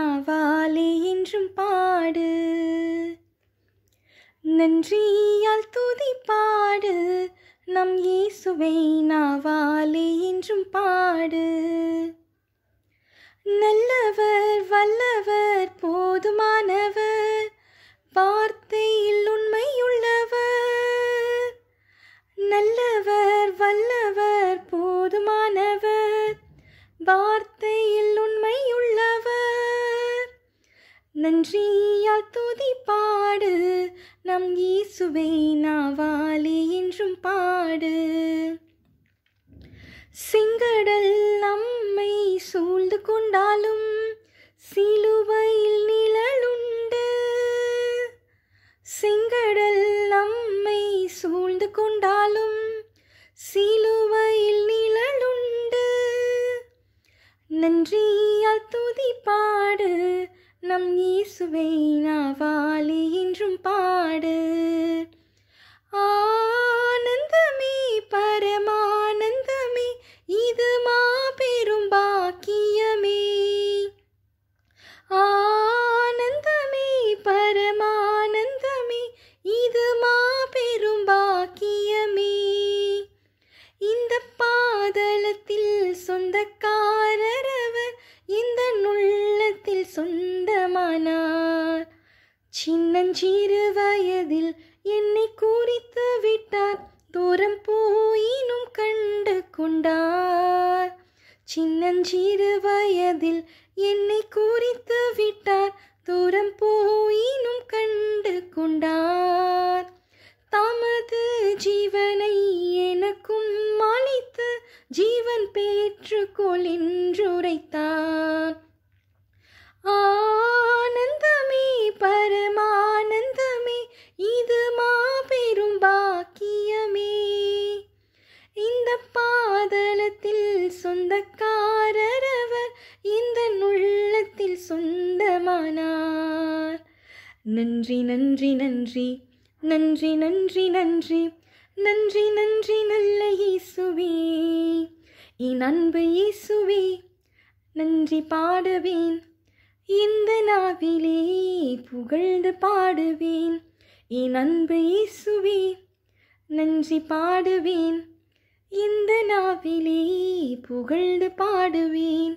நாவாலே என்றும் பாடு நன்றியால் துதி பாடு நம் இயேசுவை நாவாலே என்றும் பாடு நல்லவர் வல்லவர் போதுமானவர் வார்த்தையில் உண்மையுள்ளவர் நல்லவர் வல்லவர் போதுமானவர் வார்த்தையில் உண்மையுள்ளவர் நன்றியால் துதி பாடு நம் இயேசுவை நாவாலி என்றும் பாடு சிங்கடல் நம்மை சூழ்ந்து கொண்டாலும் சிலுவையில் நிழலுண்டு சிங்கடல் நம்மை சூழ்ந்து கொண்டாலும் சிலுவையில் நிழலுண்டு நன்றியால் துதி பாடு இளஞ்சிறு வயதில் என்னை குறித்து விட்டார் தூரம் போயினும் கண்டு கொண்டார் சின்னஞ்சிறு வயதில் என்னை குறித்து விட்டார் தூரம் போயினும் கண்டு கொண்டார் தமது ஜீவனை எனக்கும் அளித்து ஜீவன் பெற்றுக்கொள் என்றுரைத்தான் நன்றி நன்றி நன்றி நன்றி நன்றி நன்றி நன்றி நன்றி நல்ல இயேசுவே என் அன்பு இயேசுவே நன்றி பாடுவேன் இந்த நாவிலே புகழ்ந்து பாடுவேன் என் அன்பு இயேசுவே நன்றி பாடுவேன் இந்த நாவிலே புகழ்ந்து பாடுவேன்